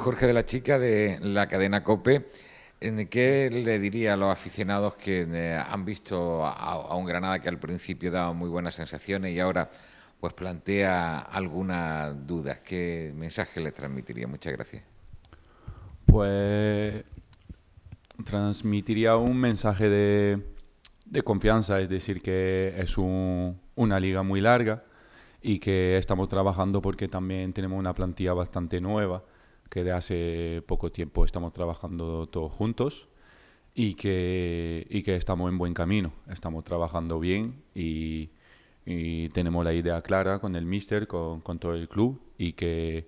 Jorge de la Chica de la cadena COPE. ¿Qué le diría a los aficionados que eh, han visto a, un Granada que al principio daba muy buenas sensaciones y ahora pues plantea algunas dudas? ¿Qué mensaje le transmitiría? Muchas gracias. Pues transmitiría un mensaje de, de confianza, es decir, que es una liga muy larga y que estamos trabajando porque también tenemos una plantilla bastante nueva que de hace poco tiempo estamos trabajando todos juntos y que, y que estamos en buen camino, estamos trabajando bien y, tenemos la idea clara con el mister, con, todo el club y que,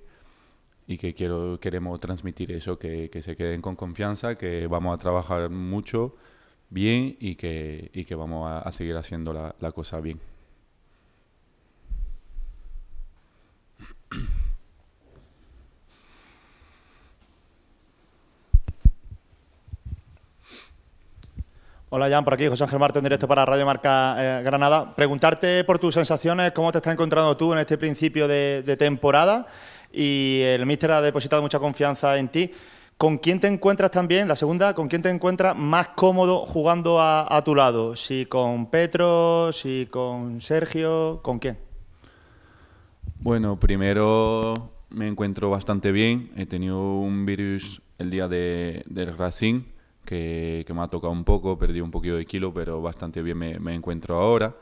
y que quiero, queremos transmitir eso, que, se queden con confianza, que vamos a trabajar mucho, bien y que, y que vamos a, seguir haciendo la cosa bien. Hola, Jan, por aquí, José Ángel Martín, directo para Radio Marca eh, Granada. Preguntarte por tus sensaciones, cómo te estás encontrando tú en este principio de, temporada y el míster ha depositado mucha confianza en ti. ¿Con quién te encuentras también, la segunda, con quién te encuentras más cómodo jugando a, tu lado? ¿Si con Petro, si con Sergio, con quién? Bueno, primero me encuentro bastante bien. He tenido un virus el día de, del Racing que, me ha tocado un poco, perdí un poquito de kilo, pero bastante bien me, encuentro ahora.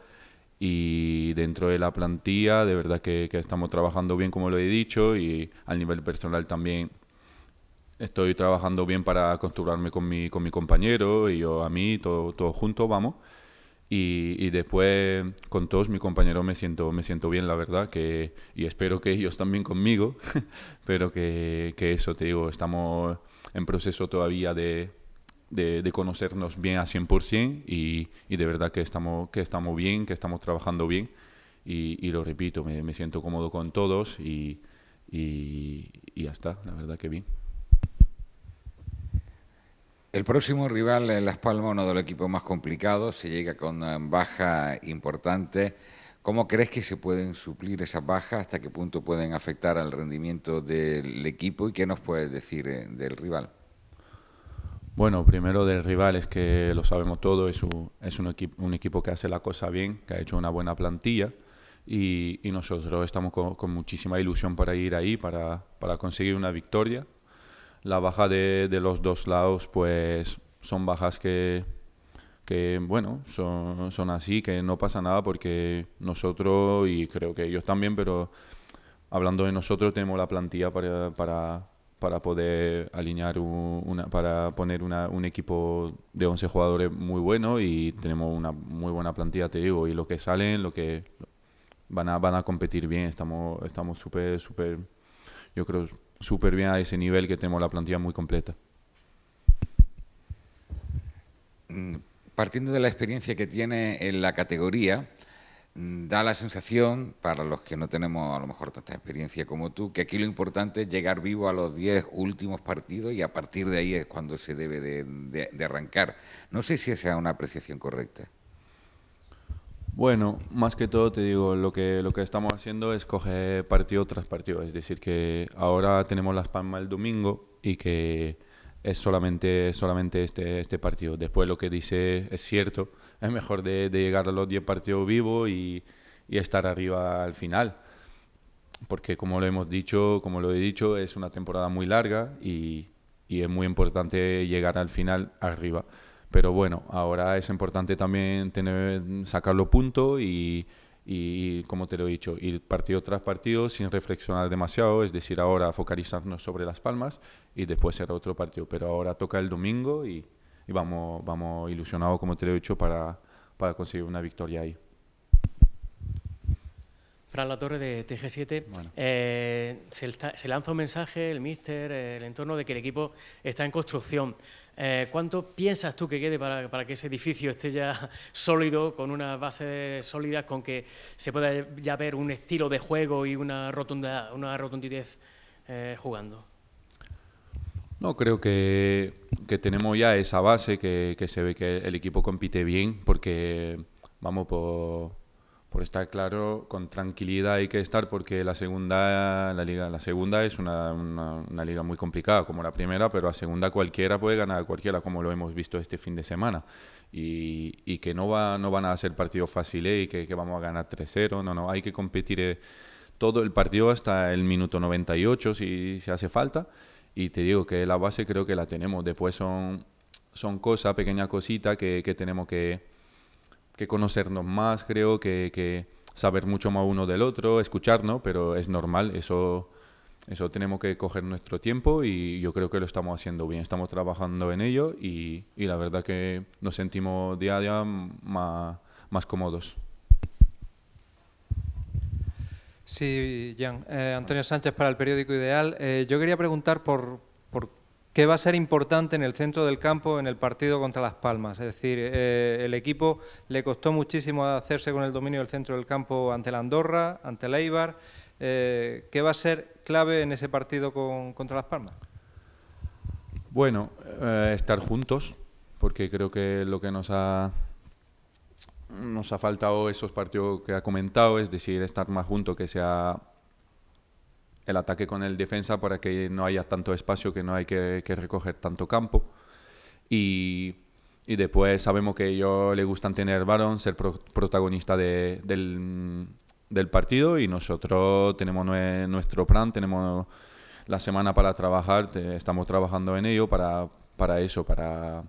Y dentro de la plantilla, de verdad que, estamos trabajando bien, como lo he dicho, y al nivel personal también estoy trabajando bien para acostumbrarme con mi, con mi compañero y yo a mí, todos todo juntos, vamos. Y, después con todos mis compañeros me siento, me siento bien, la verdad, que, y espero que ellos también conmigo, pero que, eso, te digo, estamos en proceso todavía de, de, conocernos bien a 100% y, y de verdad que estamos, que estamos bien, que estamos trabajando bien. Y, lo repito, me, siento cómodo con todos y, y, la verdad que bien. El próximo rival en Las Palmas, uno de los equipos más complicados, se llega con baja importante. ¿Cómo crees que se pueden suplir esas bajas? ¿Hasta qué punto pueden afectar al rendimiento del equipo? ¿Y qué nos puedes decir eh, del rival? Bueno, primero del rival es que lo sabemos todo, es, un, equipo, un equipo que hace la cosa bien, que ha hecho una buena plantilla y, nosotros estamos con, muchísima ilusión para ir ahí, para, conseguir una victoria. La baja de, los dos lados pues son bajas que, bueno, son, así, que no pasa nada porque nosotros y creo que ellos también, pero hablando de nosotros tenemos la plantilla para para poder alinear un, una, para poner un equipo de 11 jugadores muy bueno y tenemos una muy buena plantilla, te digo, y lo que salen, lo que van a, van a competir bien, estamos estamos súper, súper, yo creo, súper bien a ese nivel que tenemos la plantilla muy completa. Mm, partiendo de la experiencia que tiene en la categoría, Mm, da la sensación, para los que no tenemos a lo mejor tanta experiencia como tú, que aquí lo importante es llegar vivo a los 10 últimos partidos y a partir de ahí es cuando se debe de, arrancar. No sé si esa es una apreciación correcta. Bueno, más que todo te digo, lo que, lo que estamos haciendo es coger partido tras partido, es decir, que ahora tenemos Las Palmas el domingo y que es solamente, solamente este, este partido. Después lo que dice es cierto, es mejor de, llegar a los 10 partidos vivos y, y, estar arriba al final. Porque como lo hemos dicho, como lo he dicho, es una temporada muy larga y, es muy importante llegar al final arriba. Pero bueno, ahora es importante también tener, sacar los puntos y, y, como te lo he dicho, ir partido tras partido sin reflexionar demasiado, es decir, ahora focalizarnos sobre Las Palmas y después será otro partido. Pero ahora toca el domingo y, vamos, vamos ilusionados, como te lo he dicho, para, para conseguir una victoria ahí. Fran Torre, de TG7. Eh, se, se, lanza un mensaje, el míster, el entorno, de que el equipo está en construcción. Eh, ¿Cuánto piensas tú que quede para, que ese edificio esté ya sólido, con una base sólida, con que se pueda ya ver un estilo de juego y una, rotunda, una rotundidez eh, jugando? No, creo que, tenemos ya esa base, que, se ve que el equipo compite bien, porque vamos por por estar claro, con tranquilidad hay que estar porque la segunda, la liga, la segunda es una, una, liga muy complicada como la primera, pero a segunda cualquiera puede ganar a cualquiera, como lo hemos visto este fin de semana. Y, y que no, va, no van a ser partidos fáciles y que, vamos a ganar 3-0, no, no, hay que competir eh, todo el partido hasta el minuto 98 si, se hace falta. Y te digo que la base creo que la tenemos, después son, son cosas, pequeñas cositas que tenemos que que conocernos más, creo, que, saber mucho más uno del otro, escucharnos, pero es normal, eso, eso tenemos que coger nuestro tiempo y yo creo que lo estamos haciendo bien, estamos trabajando en ello y, la verdad que nos sentimos día a día más, más cómodos. Sí, Jan. Eh, Antonio Sánchez para el periódico Ideal. Eh, yo quería preguntar por, que va a ser importante en el centro del campo en el partido contra Las Palmas. Es decir, eh, el equipo le costó muchísimo hacerse con el dominio del centro del campo ante la Andorra, ante el Eibar, eh, ¿Qué va a ser clave en ese partido contra Las Palmas. Bueno, eh, estar juntos, porque creo que lo que nos ha nos ha faltado esos partidos que ha comentado, es decir, estar más juntos, que sea el ataque con el defensa para que no haya tanto espacio, que no hay que, recoger tanto campo. Y, y, después sabemos que ellos le gustan tener varón, ser protagonista de, del, partido y nosotros tenemos nuestro plan, tenemos la semana para trabajar, estamos trabajando en ello para, para eso, para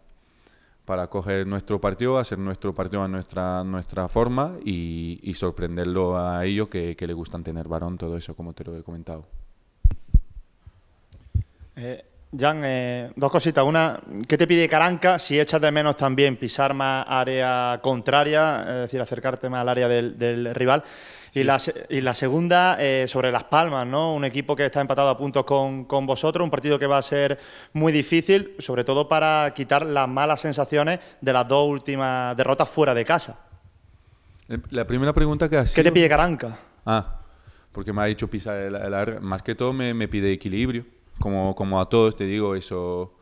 para coger nuestro partido, hacer nuestro partido a nuestra, nuestra forma y, sorprenderlo a ellos que, le gustan tener varón, todo eso, como te lo he comentado. Eh, Jan, eh, dos cositas. Una, ¿qué te pide Caranca si echas de menos también pisar más área contraria, es decir, acercarte más al área del rival? Y, la, segunda, eh, sobre Las Palmas, ¿no? Un equipo que está empatado a puntos con, vosotros, un partido que va a ser muy difícil, sobre todo para quitar las malas sensaciones de las dos últimas derrotas fuera de casa. Eh, la primera pregunta que sido... ¿Qué te pide Caranca? Ah, porque me ha dicho pisar el, Más que todo me, pide equilibrio, como, como a todos, te digo, eso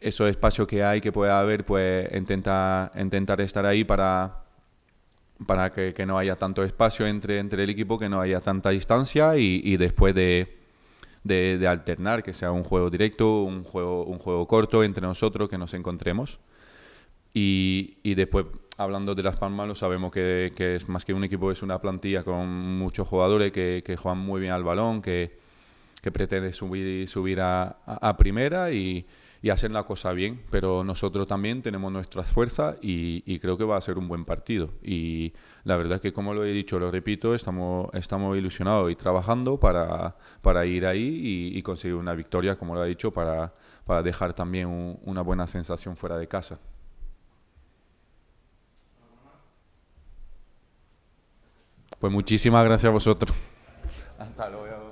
eso espacio que hay, que pueda haber, pues intenta, intentar estar ahí para, para que, no haya tanto espacio entre, entre el equipo, que no haya tanta distancia y, después de, alternar, que sea un juego directo, un juego, un juego corto entre nosotros, que nos encontremos. Y, después, hablando de Las Palmas, lo sabemos que, es más que un equipo, es una plantilla con muchos jugadores que, que juegan muy bien al balón, que, que pretende subir, subir a, primera y, hacer la cosa bien. Pero nosotros también tenemos nuestra fuerzas y, creo que va a ser un buen partido. Y la verdad es que, como lo he dicho, lo repito, estamos, estamos ilusionados y trabajando para, ir ahí y, conseguir una victoria, como lo ha dicho, para, para dejar también una buena sensación fuera de casa. Pues muchísimas gracias a vosotros. Hasta luego.